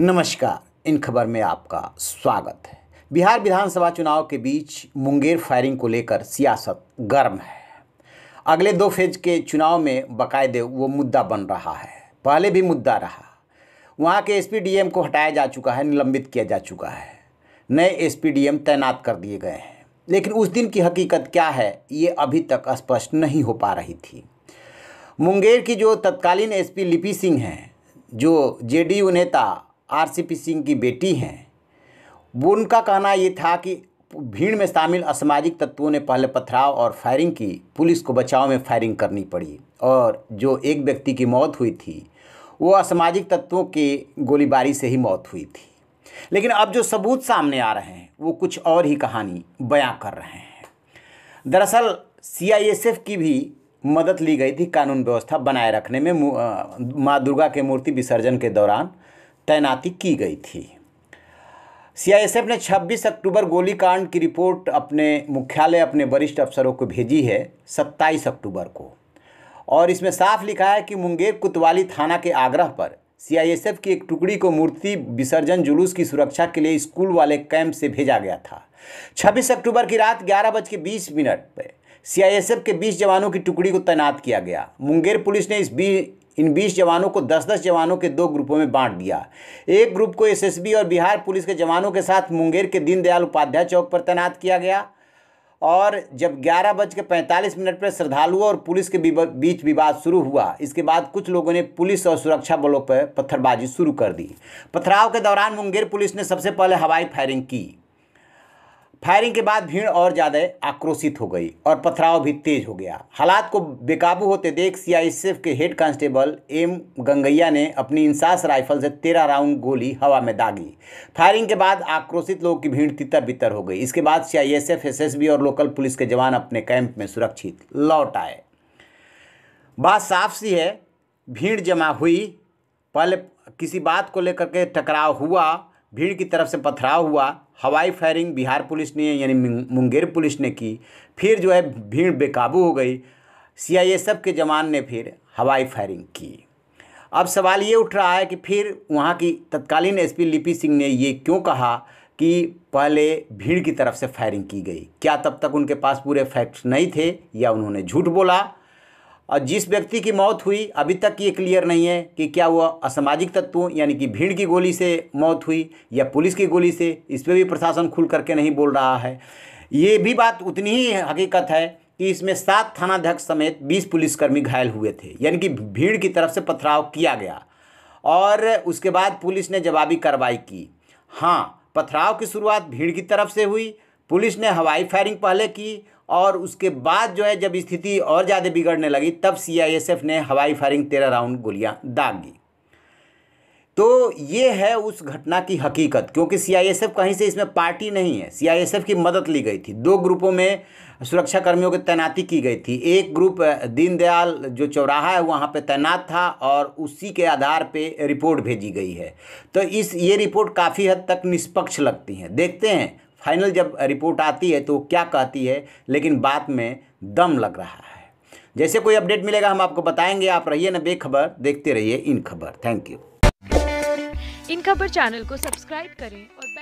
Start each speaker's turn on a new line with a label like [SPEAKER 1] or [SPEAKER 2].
[SPEAKER 1] नमस्कार इन खबर में आपका स्वागत है बिहार विधानसभा चुनाव के बीच मुंगेर फायरिंग को लेकर सियासत गर्म है अगले दो फेज के चुनाव में बाकायदे वो मुद्दा बन रहा है पहले भी मुद्दा रहा वहाँ के एस डीएम को हटाया जा चुका है निलंबित किया जा चुका है नए एस डीएम तैनात कर दिए गए हैं लेकिन उस दिन की हकीकत क्या है ये अभी तक स्पष्ट नहीं हो पा रही थी मुंगेर की जो तत्कालीन एसपी लिपि सिंह हैं जो जेडीयू नेता आरसीपी सिंह की बेटी हैं वो उनका कहना ये था कि भीड़ में शामिल असामाजिक तत्वों ने पहले पथराव और फायरिंग की पुलिस को बचाव में फायरिंग करनी पड़ी और जो एक व्यक्ति की मौत हुई थी वो असामाजिक तत्वों के गोलीबारी से ही मौत हुई थी लेकिन अब जो सबूत सामने आ रहे हैं वो कुछ और ही कहानी बयां कर रहे हैं दरअसल सीआईएसएफ की भी मदद ली गई थी कानून व्यवस्था बनाए रखने में माँ दुर्गा के मूर्ति विसर्जन के दौरान तैनाती की गई थी सीआईएसएफ ने 26 अक्टूबर गोलीकांड की रिपोर्ट अपने मुख्यालय अपने वरिष्ठ अफसरों को भेजी है 27 अक्टूबर को और इसमें साफ लिखा है कि मुंगेर कुतवाली थाना के आग्रह पर सीआईएसएफ की एक टुकड़ी को मूर्ति विसर्जन जुलूस की सुरक्षा के लिए स्कूल वाले कैंप से भेजा गया था 26 अक्टूबर की रात ग्यारह बज के बीस मिनट पर सीआईएसएफ के 20 जवानों की टुकड़ी को तैनात किया गया मुंगेर पुलिस ने इस इन बीस जवानों को दस दस जवानों के दो ग्रुपों में बांट दिया एक ग्रुप को एसएसबी और बिहार पुलिस के जवानों के साथ मुंगेर के दीनदयाल उपाध्याय चौक पर तैनात किया गया और जब ग्यारह बज के पैंतालीस मिनट पर श्रद्धालुओं और पुलिस के बीच विवाद शुरू हुआ इसके बाद कुछ लोगों ने पुलिस और सुरक्षा बलों पर पत्थरबाजी शुरू कर दी पथराव के दौरान मुंगेर पुलिस ने सबसे पहले हवाई फायरिंग की फायरिंग के बाद भीड़ और ज़्यादा आक्रोशित हो गई और पथराव भी तेज हो गया हालात को बेकाबू होते देख सीआईएसएफ के हेड कांस्टेबल एम गंगैया ने अपनी इंसास राइफल से तेरह राउंड गोली हवा में दागी फायरिंग के बाद आक्रोशित लोगों की भीड़ तितर बितर हो गई इसके बाद सीआईएसएफ एसएसबी और लोकल पुलिस के जवान अपने कैंप में सुरक्षित लौट आए बात साफ सी है भीड़ जमा हुई पहले किसी बात को लेकर के टकराव हुआ भीड़ की तरफ से पथराव हुआ हवाई फायरिंग बिहार पुलिस ने यानी मुंगेर पुलिस ने की फिर जो है भीड़ बेकाबू हो गई सीआईएसएफ के जवान ने फिर हवाई फायरिंग की अब सवाल ये उठ रहा है कि फिर वहाँ की तत्कालीन एसपी लिपि सिंह ने ये क्यों कहा कि पहले भीड़ की तरफ से फायरिंग की गई क्या तब तक उनके पास पूरे फैक्ट्स नहीं थे या उन्होंने झूठ बोला और जिस व्यक्ति की मौत हुई अभी तक ये क्लियर नहीं है कि क्या वह असामाजिक तत्वों यानी कि भीड़ की गोली से मौत हुई या पुलिस की गोली से इस पर भी प्रशासन खुल करके नहीं बोल रहा है ये भी बात उतनी ही हकीकत है कि इसमें सात थानाध्यक्ष समेत बीस पुलिसकर्मी घायल हुए थे यानी कि भीड़ की तरफ से पथराव किया गया और उसके बाद पुलिस ने जवाबी कार्रवाई की हाँ पथराव की शुरुआत भीड़ की तरफ से हुई पुलिस ने हवाई फायरिंग पहले की और उसके बाद जो है जब स्थिति और ज़्यादा बिगड़ने लगी तब सीआईएसएफ ने हवाई फायरिंग तेरह राउंड गोलियां दाग दी तो ये है उस घटना की हकीकत क्योंकि सीआईएसएफ कहीं से इसमें पार्टी नहीं है सीआईएसएफ की मदद ली गई थी दो ग्रुपों में सुरक्षाकर्मियों की तैनाती की गई थी एक ग्रुप दीनदयाल जो चौराहा है वहाँ पे तैनात था और उसी के आधार पे रिपोर्ट भेजी गई है तो इस ये रिपोर्ट काफ़ी हद तक निष्पक्ष लगती हैं देखते हैं फाइनल जब रिपोर्ट आती है तो क्या कहती है लेकिन बात में दम लग रहा है जैसे कोई अपडेट मिलेगा हम आपको बताएंगे आप रहिए ना बेखबर देखते रहिए इन खबर थैंक यू इन खबर चैनल को सब्सक्राइब करें और